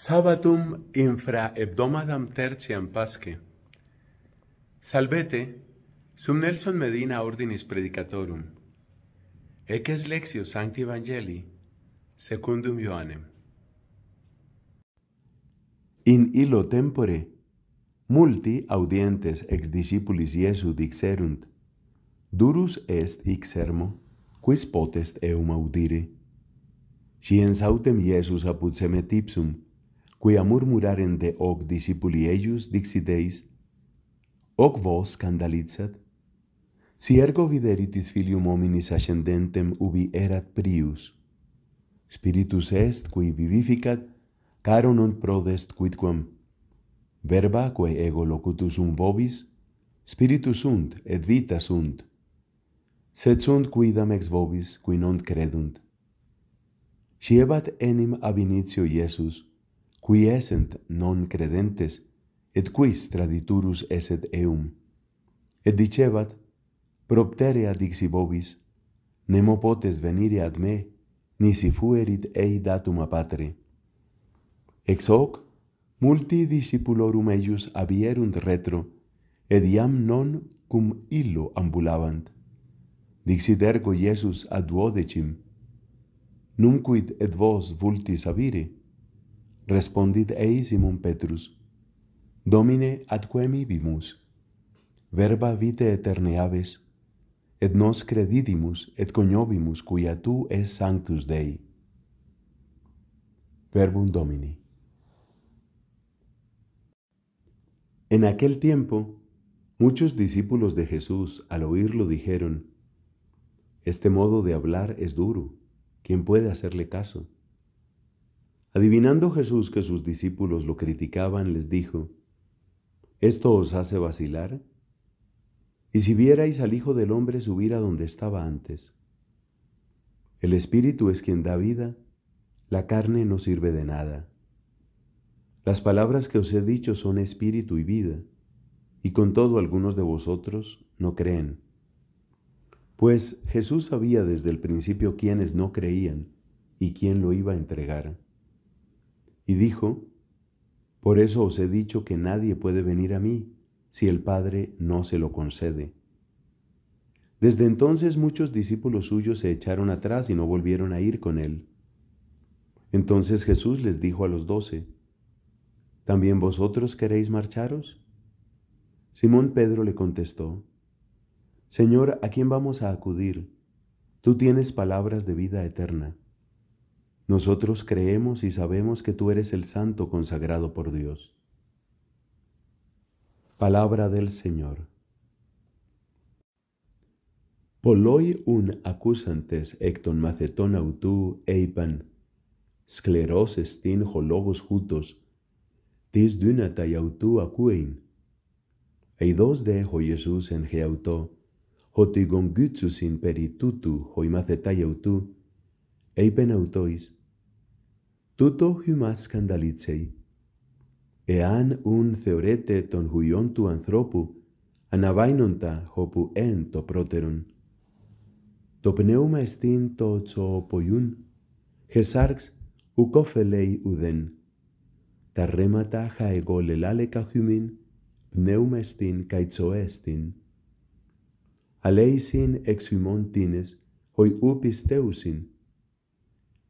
Sabatum infra hebdomadam tertiam pasque. Salvete, sum Nelson Medina ordinis predicatorum. Eces lexio sancti evangelii, secundum Ioannem. In illo tempore, multi audientes ex discipulis Iesu dixerunt, durus est hic sermo, quis potest eum audire. Si en sautem Iesus apud semet ipsum, quia murmurarem de hoc discipuli eius dixit eis, hoc vos scandalizat? Si ergo videritis filium hominis ascendentem ubi erat prius, spiritus est qui vivificat, caro non prodest quidquam, verba quae ego locutus un vobis, spiritus sunt et vita sunt, sed sunt quidam ex vobis qui non credunt. Sciebat enim ab initio Iesus, qui essent non credentes et quis traditurus esset eum et dicebat propterre dixi ixibobis nemo potes venire ad me nisi fuerit ei datum a patri ex hoc multi discipulorum eius habierunt retro et iam non cum illo ambulavant dixit ergo iesus ad duodecim nunc quid et vos vultis habere respondid Simon Petrus, Domine quemi vimus, verba vite eterne aves, et nos credidimus et coniovimus cuya tu es sanctus Dei. Verbum Domini. En aquel tiempo, muchos discípulos de Jesús al oírlo dijeron, Este modo de hablar es duro, ¿quién puede hacerle caso? Adivinando Jesús que sus discípulos lo criticaban, les dijo, ¿esto os hace vacilar? Y si vierais al Hijo del Hombre subir a donde estaba antes. El Espíritu es quien da vida, la carne no sirve de nada. Las palabras que os he dicho son espíritu y vida, y con todo algunos de vosotros no creen. Pues Jesús sabía desde el principio quiénes no creían y quién lo iba a entregar. Y dijo, Por eso os he dicho que nadie puede venir a mí si el Padre no se lo concede. Desde entonces muchos discípulos suyos se echaron atrás y no volvieron a ir con él. Entonces Jesús les dijo a los doce, ¿también vosotros queréis marcharos? Simón Pedro le contestó, Señor, ¿a quién vamos a acudir? Tú tienes palabras de vida eterna. Nosotros creemos y sabemos que tú eres el santo consagrado por Dios. Palabra del Señor. Poloi un acusantes ecton maceton autu eipan, scleros tin hologos jutos, tis dynata autu acuein. Eidos de ho Jesús en geautó, hotigon gutsus in peritutu hoi eipen autois, τούτο χυμάς σκανδαλίτσεϊ. Εάν ούν θεωρείται τό πρότερον. Τό πνεύμα εστίν του ανθρώπου, αναβάινοντα όπου εν το πρώτερον. Το πνεύμα εστίν το τσοποιούν, χεσάρξ ουκόφελεϊ ουδέν. Τα ρέματα εγώ λελάλε χυμήν, πνεύμα εστίν τσοέστιν. Αλέησιν εξ χυμών τίνες, οι ου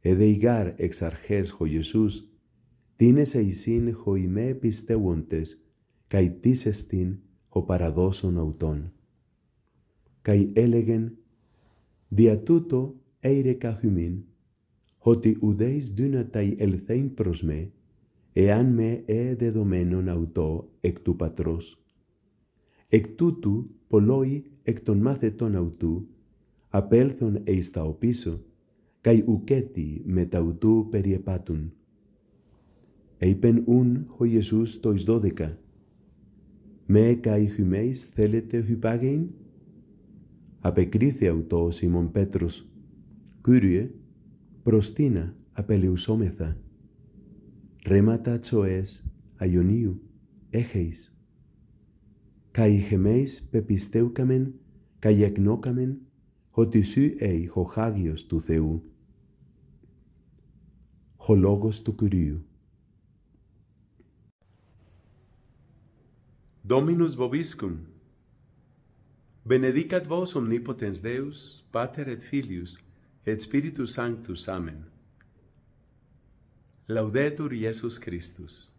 εδειγάρ εξ αρχές ο Ιησούς, τίνες εισήν χω ημέ πιστεύοντες, καί στήν ο παραδόσον αυτών. Καί έλεγεν, δια τούτο έιρε καχυμήν, ότι ουδείς δύναται ελθέν προς με, εάν με εδεδομένον αυτό εκ του πατρός. Εκ τούτου πολλοί εκ των μάθετων αυτού απέλθον εις τα οπίσω, με τα ουτού περιεπάτουν. Είπεν ουν ο Ιησούς το εις δώδεκα. Με καί χυμέις θέλετε χυπάγειν. Απεκρίθη αυτό ο Σίμων Πέτρος. Κύριε, προστίνα απελεουσόμεθα. Ρέματα τσοές αιωνίου έχεις. Καί χεμέις πεπιστεύκαμεν, καί εκνόκαμεν ότι σου ει ο Χάγιος του Θεού. homologos tu curiu. Dominus boviscum, benedicat vos omnipotens Deus, pater et filius, et spiritus sanctus, amen. Laudetur Iesus Christus.